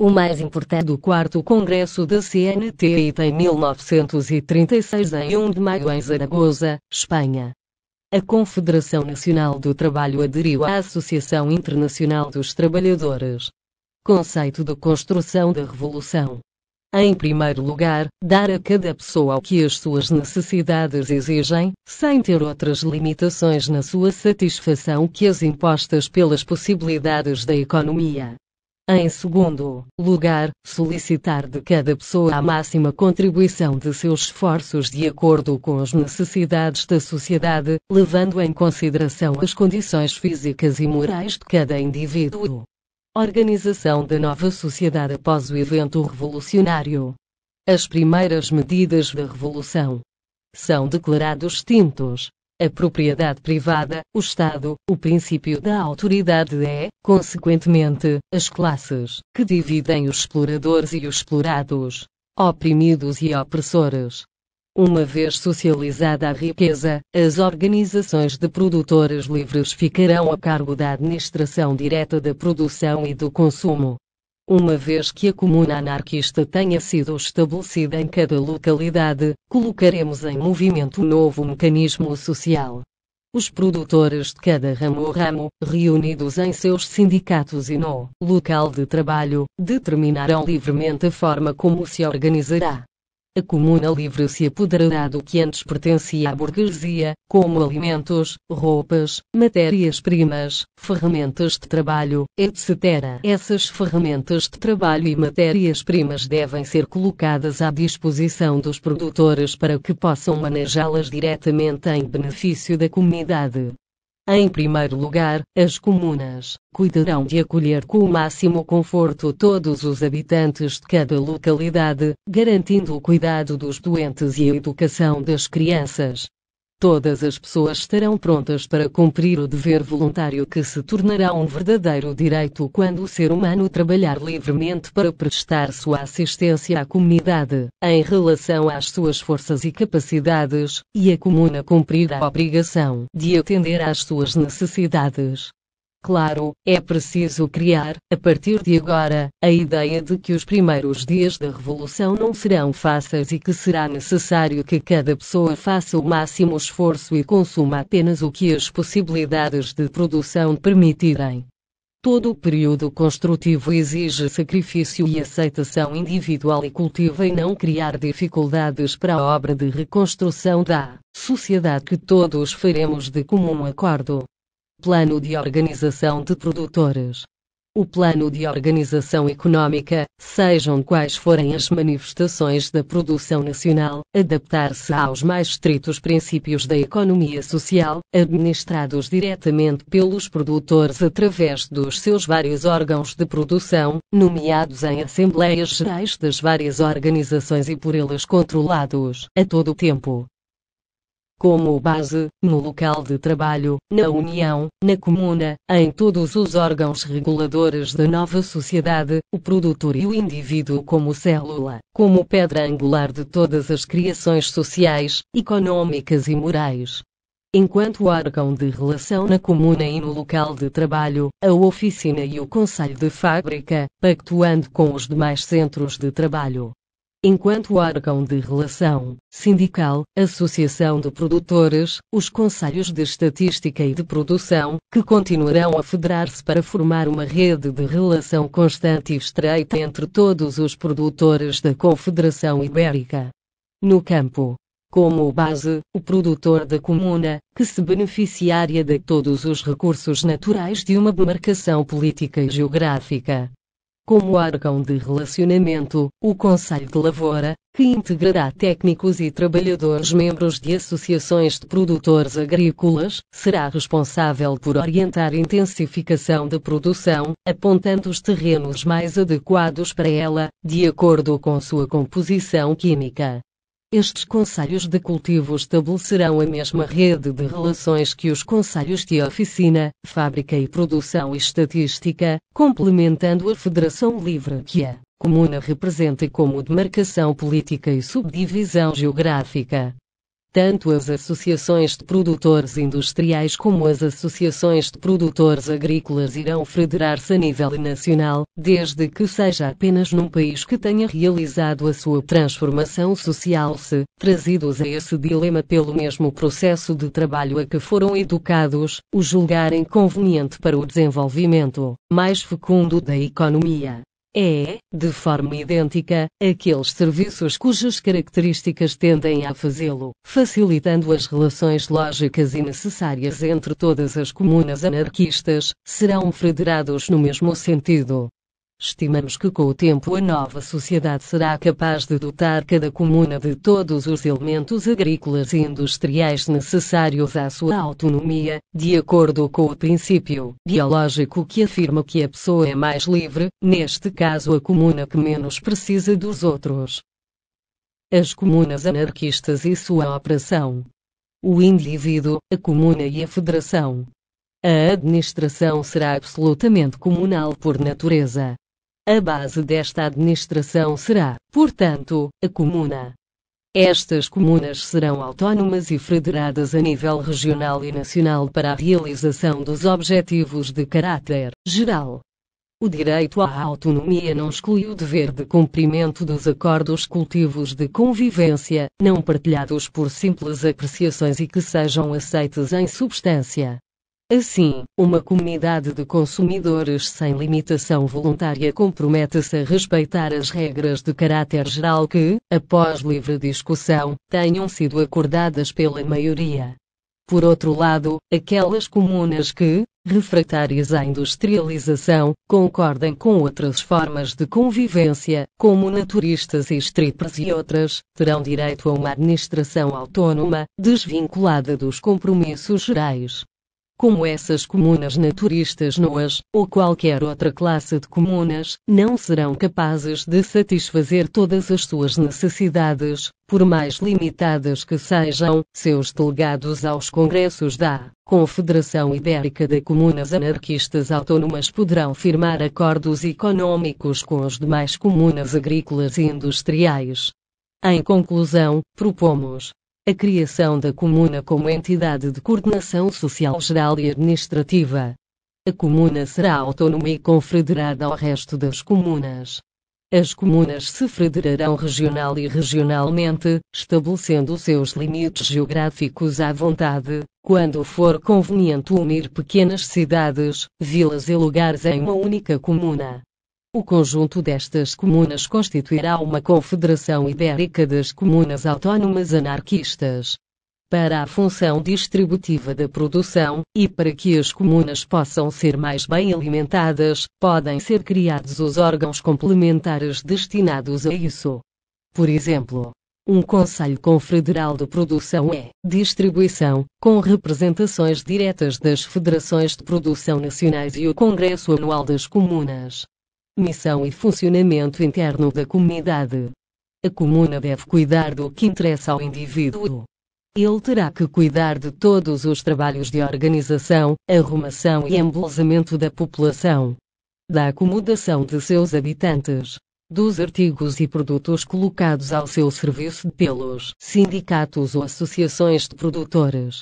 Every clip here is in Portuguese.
o mais importante do 4 Congresso da CNTI em 1936 em 1 de maio em Zaragoza, Espanha. A Confederação Nacional do Trabalho aderiu à Associação Internacional dos Trabalhadores. Conceito de construção da revolução. Em primeiro lugar, dar a cada pessoa o que as suas necessidades exigem, sem ter outras limitações na sua satisfação que as impostas pelas possibilidades da economia. Em segundo lugar, solicitar de cada pessoa a máxima contribuição de seus esforços de acordo com as necessidades da sociedade, levando em consideração as condições físicas e morais de cada indivíduo. Organização da nova sociedade após o evento revolucionário. As primeiras medidas da revolução são declarados extintos a propriedade privada, o Estado, o princípio da autoridade é, consequentemente, as classes que dividem os exploradores e os explorados, oprimidos e opressores. Uma vez socializada a riqueza, as organizações de produtores livres ficarão a cargo da administração direta da produção e do consumo. Uma vez que a comuna anarquista tenha sido estabelecida em cada localidade, colocaremos em movimento um novo mecanismo social. Os produtores de cada ramo ou ramo, reunidos em seus sindicatos e no local de trabalho, determinarão livremente a forma como se organizará a comuna livre se apoderará do que antes pertencia à burguesia, como alimentos, roupas, matérias-primas, ferramentas de trabalho, etc. Essas ferramentas de trabalho e matérias-primas devem ser colocadas à disposição dos produtores para que possam manejá-las diretamente em benefício da comunidade. Em primeiro lugar, as comunas cuidarão de acolher com o máximo conforto todos os habitantes de cada localidade, garantindo o cuidado dos doentes e a educação das crianças, Todas as pessoas estarão prontas para cumprir o dever voluntário que se tornará um verdadeiro direito quando o ser humano trabalhar livremente para prestar sua assistência à comunidade, em relação às suas forças e capacidades, e a comuna cumprir a obrigação de atender às suas necessidades. Claro, é preciso criar, a partir de agora, a ideia de que os primeiros dias da revolução não serão fáceis e que será necessário que cada pessoa faça o máximo esforço e consuma apenas o que as possibilidades de produção permitirem. Todo o período construtivo exige sacrifício e aceitação individual e cultiva e não criar dificuldades para a obra de reconstrução da sociedade que todos faremos de comum acordo. Plano de Organização de Produtores. O plano de organização econômica, sejam quais forem as manifestações da produção nacional, adaptar-se aos mais estritos princípios da economia social, administrados diretamente pelos produtores através dos seus vários órgãos de produção, nomeados em assembleias gerais das várias organizações e por elas controlados a todo o tempo como base, no local de trabalho, na União, na Comuna, em todos os órgãos reguladores da nova sociedade, o produtor e o indivíduo como célula, como pedra angular de todas as criações sociais, econômicas e morais. Enquanto órgão de relação na comuna e no local de trabalho, a oficina e o conselho de fábrica, pactuando com os demais centros de trabalho, enquanto órgão de relação sindical, associação de produtores, os conselhos de estatística e de produção, que continuarão a federar-se para formar uma rede de relação constante e estreita entre todos os produtores da Confederação Ibérica. No campo, como base, o produtor da comuna, que se beneficiaria de todos os recursos naturais de uma demarcação política e geográfica como órgão de relacionamento, o Conselho de Lavoura, que integrará técnicos e trabalhadores membros de associações de produtores agrícolas, será responsável por orientar a intensificação da produção, apontando os terrenos mais adequados para ela, de acordo com sua composição química. Estes conselhos de cultivo estabelecerão a mesma rede de relações que os conselhos de oficina, fábrica e produção e estatística, complementando a Federação Livre que a Comuna representa como demarcação política e subdivisão geográfica tanto as associações de produtores industriais como as associações de produtores agrícolas irão federar-se a nível nacional, desde que seja apenas num país que tenha realizado a sua transformação social se, trazidos a esse dilema pelo mesmo processo de trabalho a que foram educados, o julgarem conveniente para o desenvolvimento mais fecundo da economia é, de forma idêntica, aqueles serviços cujas características tendem a fazê-lo, facilitando as relações lógicas e necessárias entre todas as comunas anarquistas, serão federados no mesmo sentido. Estimamos que com o tempo a nova sociedade será capaz de dotar cada comuna de todos os elementos agrícolas e industriais necessários à sua autonomia, de acordo com o princípio biológico que afirma que a pessoa é mais livre, neste caso a comuna que menos precisa dos outros. As comunas anarquistas e sua operação. O indivíduo, a comuna e a federação. A administração será absolutamente comunal por natureza. A base desta administração será, portanto, a comuna. Estas comunas serão autónomas e federadas a nível regional e nacional para a realização dos objetivos de caráter geral. O direito à autonomia não exclui o dever de cumprimento dos acordos cultivos de convivência, não partilhados por simples apreciações e que sejam aceites em substância. Assim, uma comunidade de consumidores sem limitação voluntária compromete-se a respeitar as regras de caráter geral que, após livre discussão, tenham sido acordadas pela maioria. Por outro lado, aquelas comunas que, refratárias à industrialização, concordem com outras formas de convivência, como naturistas e strippers e outras, terão direito a uma administração autónoma, desvinculada dos compromissos gerais como essas comunas naturistas noas, ou qualquer outra classe de comunas, não serão capazes de satisfazer todas as suas necessidades, por mais limitadas que sejam, seus delegados aos congressos da Confederação Ibérica de Comunas Anarquistas Autónomas poderão firmar acordos econômicos com as demais comunas agrícolas e industriais. Em conclusão, propomos a criação da Comuna como entidade de coordenação social geral e administrativa. A Comuna será autónoma e confederada ao resto das comunas. As comunas se federarão regional e regionalmente, estabelecendo seus limites geográficos à vontade, quando for conveniente unir pequenas cidades, vilas e lugares em uma única comuna. O conjunto destas comunas constituirá uma confederação ibérica das comunas autónomas anarquistas. Para a função distributiva da produção, e para que as comunas possam ser mais bem alimentadas, podem ser criados os órgãos complementares destinados a isso. Por exemplo, um Conselho Confederal de Produção é distribuição, com representações diretas das federações de produção nacionais e o Congresso Anual das Comunas missão e funcionamento interno da comunidade. A comuna deve cuidar do que interessa ao indivíduo. Ele terá que cuidar de todos os trabalhos de organização, arrumação e embelezamento da população, da acomodação de seus habitantes, dos artigos e produtos colocados ao seu serviço pelos sindicatos ou associações de produtores,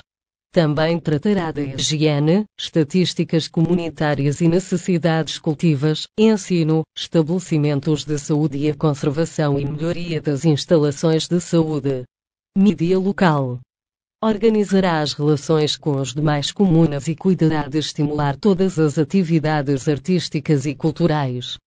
também tratará da higiene, estatísticas comunitárias e necessidades cultivas, ensino, estabelecimentos de saúde e a conservação e melhoria das instalações de saúde. Mídia local. Organizará as relações com os demais comunas e cuidará de estimular todas as atividades artísticas e culturais.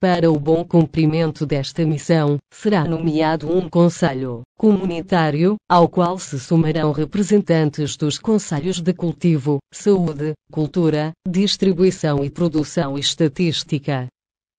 Para o bom cumprimento desta missão, será nomeado um Conselho Comunitário, ao qual se somarão representantes dos Conselhos de Cultivo, Saúde, Cultura, Distribuição e Produção e Estatística,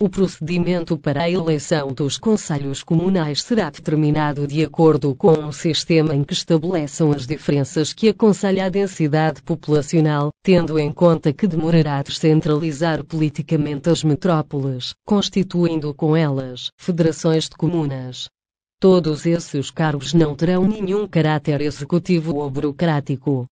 o procedimento para a eleição dos conselhos comunais será determinado de acordo com um sistema em que estabeleçam as diferenças que aconselha a densidade populacional, tendo em conta que demorará a descentralizar politicamente as metrópoles, constituindo com elas federações de comunas. Todos esses cargos não terão nenhum caráter executivo ou burocrático,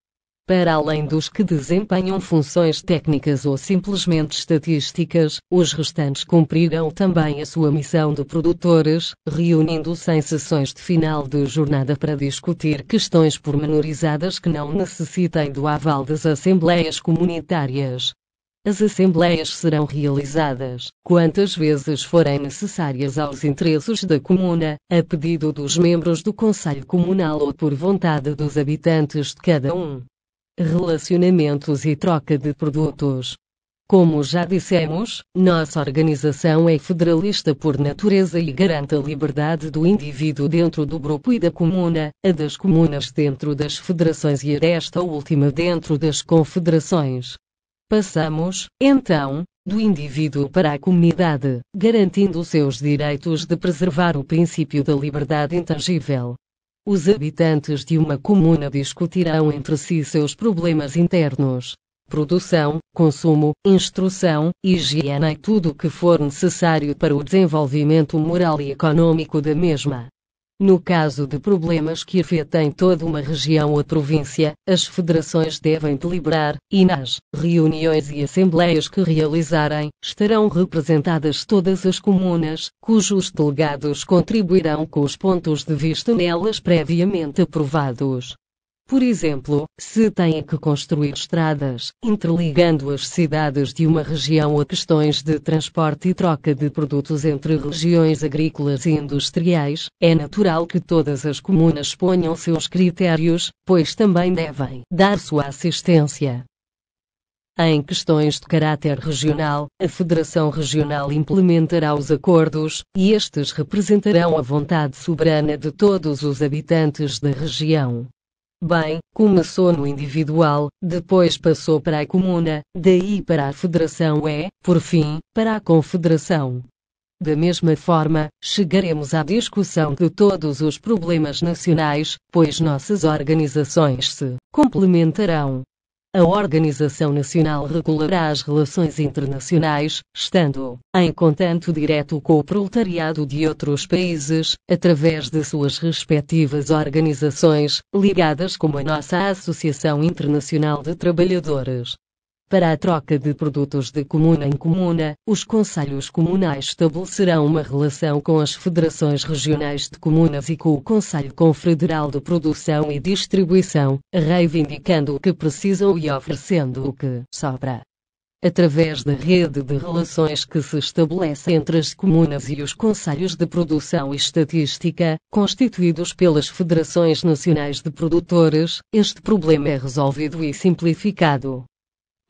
para além dos que desempenham funções técnicas ou simplesmente estatísticas, os restantes cumprirão também a sua missão de produtores, reunindo-se em sessões de final de jornada para discutir questões pormenorizadas que não necessitem do aval das assembleias comunitárias. As assembleias serão realizadas, quantas vezes forem necessárias aos interesses da comuna, a pedido dos membros do Conselho Comunal ou por vontade dos habitantes de cada um relacionamentos e troca de produtos. Como já dissemos, nossa organização é federalista por natureza e garante a liberdade do indivíduo dentro do grupo e da comuna, a das comunas dentro das federações e a desta última dentro das confederações. Passamos, então, do indivíduo para a comunidade, garantindo seus direitos de preservar o princípio da liberdade intangível, os habitantes de uma comuna discutirão entre si seus problemas internos. Produção, consumo, instrução, higiene e tudo o que for necessário para o desenvolvimento moral e econômico da mesma. No caso de problemas que afetem toda uma região ou província, as federações devem deliberar, e nas reuniões e assembleias que realizarem, estarão representadas todas as comunas, cujos delegados contribuirão com os pontos de vista nelas previamente aprovados. Por exemplo, se têm que construir estradas, interligando as cidades de uma região a questões de transporte e troca de produtos entre regiões agrícolas e industriais, é natural que todas as comunas ponham seus critérios, pois também devem dar sua assistência. Em questões de caráter regional, a Federação Regional implementará os acordos, e estes representarão a vontade soberana de todos os habitantes da região. Bem, começou no individual, depois passou para a comuna, daí para a federação e, é, por fim, para a confederação. Da mesma forma, chegaremos à discussão de todos os problemas nacionais, pois nossas organizações se complementarão. A Organização Nacional regulará as relações internacionais, estando em contato direto com o proletariado de outros países, através de suas respectivas organizações, ligadas como a nossa Associação Internacional de Trabalhadores. Para a troca de produtos de comuna em comuna, os conselhos comunais estabelecerão uma relação com as federações regionais de comunas e com o Conselho Confederal de Produção e Distribuição, reivindicando o que precisam e oferecendo o que sobra através da rede de relações que se estabelece entre as comunas e os conselhos de produção e estatística, constituídos pelas federações nacionais de produtores, este problema é resolvido e simplificado.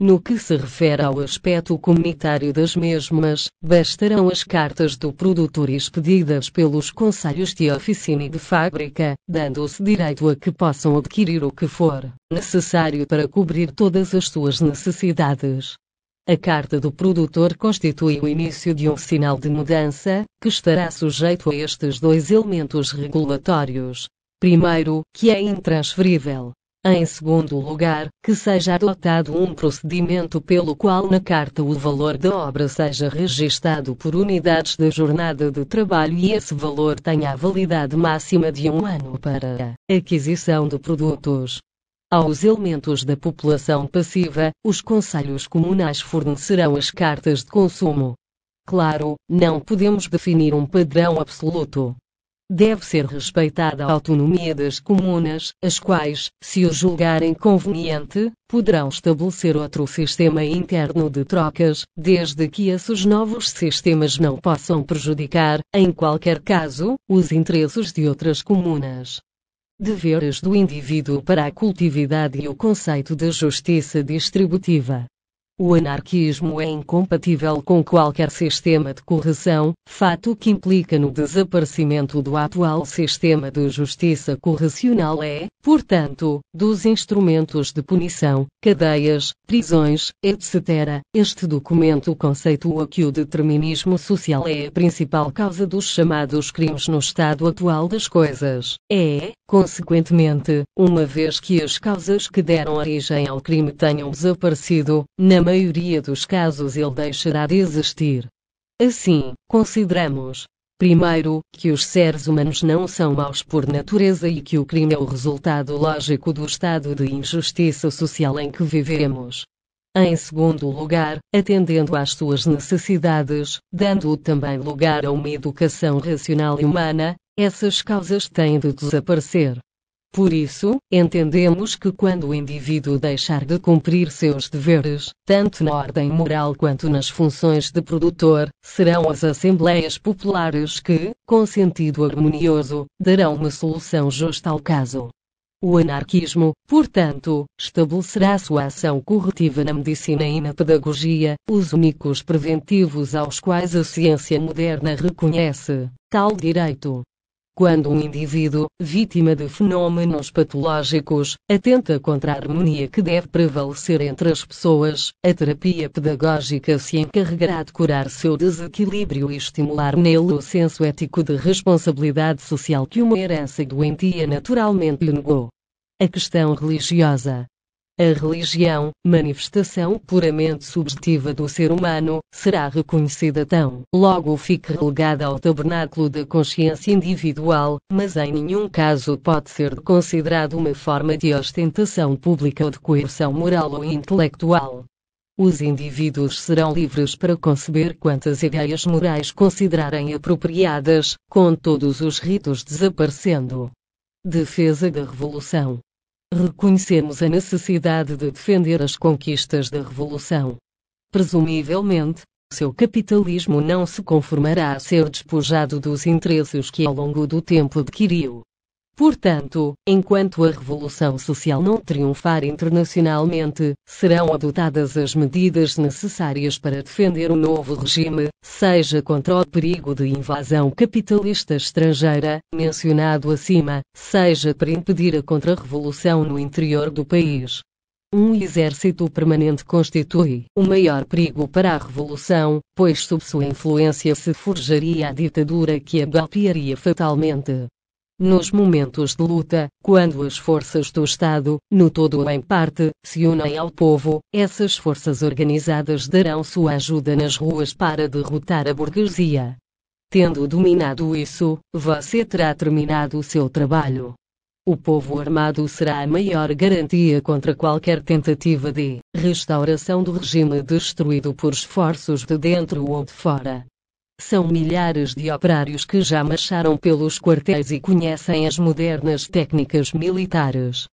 No que se refere ao aspecto comunitário das mesmas, bastarão as cartas do produtor expedidas pelos conselhos de oficina e de fábrica, dando-se direito a que possam adquirir o que for necessário para cobrir todas as suas necessidades. A carta do produtor constitui o início de um sinal de mudança, que estará sujeito a estes dois elementos regulatórios. Primeiro, que é intransferível. Em segundo lugar, que seja adotado um procedimento pelo qual na carta o valor da obra seja registado por unidades da jornada de trabalho e esse valor tenha a validade máxima de um ano para a aquisição de produtos. Aos elementos da população passiva, os conselhos comunais fornecerão as cartas de consumo. Claro, não podemos definir um padrão absoluto. Deve ser respeitada a autonomia das comunas, as quais, se o julgarem conveniente, poderão estabelecer outro sistema interno de trocas, desde que esses novos sistemas não possam prejudicar, em qualquer caso, os interesses de outras comunas. Deveres do indivíduo para a cultividade e o conceito de justiça distributiva. O anarquismo é incompatível com qualquer sistema de correção, fato que implica no desaparecimento do atual sistema de justiça correcional é, portanto, dos instrumentos de punição, cadeias, prisões, etc. Este documento conceitua que o determinismo social é a principal causa dos chamados crimes no estado atual das coisas. É, consequentemente, uma vez que as causas que deram origem ao crime tenham desaparecido, na maioria dos casos ele deixará de existir. Assim, consideramos, primeiro, que os seres humanos não são maus por natureza e que o crime é o resultado lógico do estado de injustiça social em que vivemos. Em segundo lugar, atendendo às suas necessidades, dando também lugar a uma educação racional e humana, essas causas têm de desaparecer. Por isso, entendemos que quando o indivíduo deixar de cumprir seus deveres, tanto na ordem moral quanto nas funções de produtor, serão as assembleias populares que, com sentido harmonioso, darão uma solução justa ao caso. O anarquismo, portanto, estabelecerá sua ação corretiva na medicina e na pedagogia, os únicos preventivos aos quais a ciência moderna reconhece tal direito quando um indivíduo, vítima de fenômenos patológicos, atenta contra a harmonia que deve prevalecer entre as pessoas, a terapia pedagógica se encarregará de curar seu desequilíbrio e estimular nele o senso ético de responsabilidade social que uma herança doentia naturalmente lhe negou. A questão religiosa a religião, manifestação puramente subjetiva do ser humano, será reconhecida tão logo fique relegada ao tabernáculo da consciência individual, mas em nenhum caso pode ser considerado uma forma de ostentação pública ou de coerção moral ou intelectual. Os indivíduos serão livres para conceber quantas ideias morais considerarem apropriadas, com todos os ritos desaparecendo. Defesa da Revolução Reconhecemos a necessidade de defender as conquistas da Revolução. Presumivelmente, seu capitalismo não se conformará a ser despojado dos interesses que ao longo do tempo adquiriu. Portanto, enquanto a Revolução Social não triunfar internacionalmente, serão adotadas as medidas necessárias para defender o um novo regime, seja contra o perigo de invasão capitalista estrangeira, mencionado acima, seja para impedir a contra-revolução no interior do país. Um exército permanente constitui o maior perigo para a revolução, pois sob sua influência se forjaria a ditadura que a golpearia fatalmente. Nos momentos de luta, quando as forças do Estado, no todo ou em parte, se unem ao povo, essas forças organizadas darão sua ajuda nas ruas para derrotar a burguesia. Tendo dominado isso, você terá terminado o seu trabalho. O povo armado será a maior garantia contra qualquer tentativa de restauração do regime destruído por esforços de dentro ou de fora. São milhares de operários que já marcharam pelos quartéis e conhecem as modernas técnicas militares.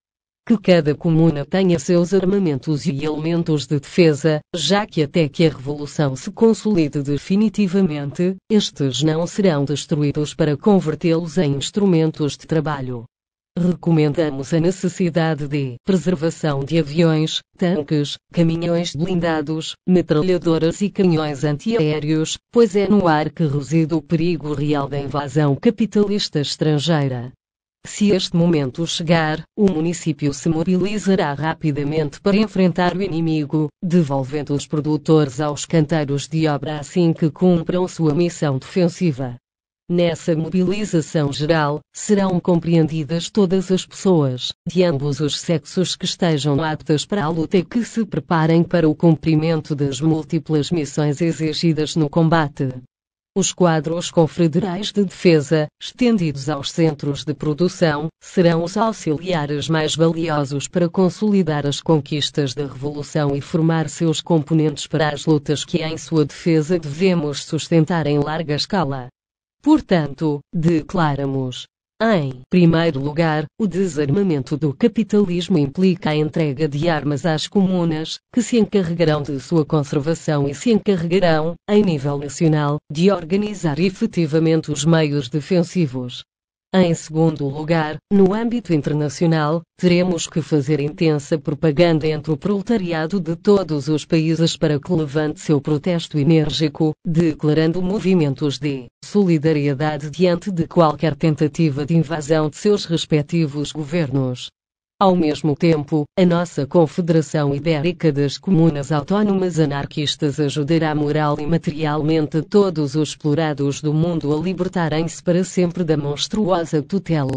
Que cada comuna tenha seus armamentos e elementos de defesa, já que até que a revolução se consolide definitivamente, estes não serão destruídos para convertê-los em instrumentos de trabalho. Recomendamos a necessidade de preservação de aviões, tanques, caminhões blindados, metralhadoras e canhões antiaéreos, pois é no ar que reside o perigo real da invasão capitalista estrangeira. Se este momento chegar, o município se mobilizará rapidamente para enfrentar o inimigo, devolvendo os produtores aos canteiros de obra assim que cumpram sua missão defensiva. Nessa mobilização geral, serão compreendidas todas as pessoas, de ambos os sexos que estejam aptas para a luta e que se preparem para o cumprimento das múltiplas missões exigidas no combate. Os quadros confederais de defesa, estendidos aos centros de produção, serão os auxiliares mais valiosos para consolidar as conquistas da Revolução e formar seus componentes para as lutas que, em sua defesa, devemos sustentar em larga escala. Portanto, declaramos. Em primeiro lugar, o desarmamento do capitalismo implica a entrega de armas às comunas, que se encarregarão de sua conservação e se encarregarão, em nível nacional, de organizar efetivamente os meios defensivos. Em segundo lugar, no âmbito internacional, teremos que fazer intensa propaganda entre o proletariado de todos os países para que levante seu protesto enérgico, declarando movimentos de solidariedade diante de qualquer tentativa de invasão de seus respectivos governos. Ao mesmo tempo, a nossa Confederação Ibérica das Comunas Autónomas Anarquistas ajudará moral e materialmente todos os explorados do mundo a libertarem-se para sempre da monstruosa tutela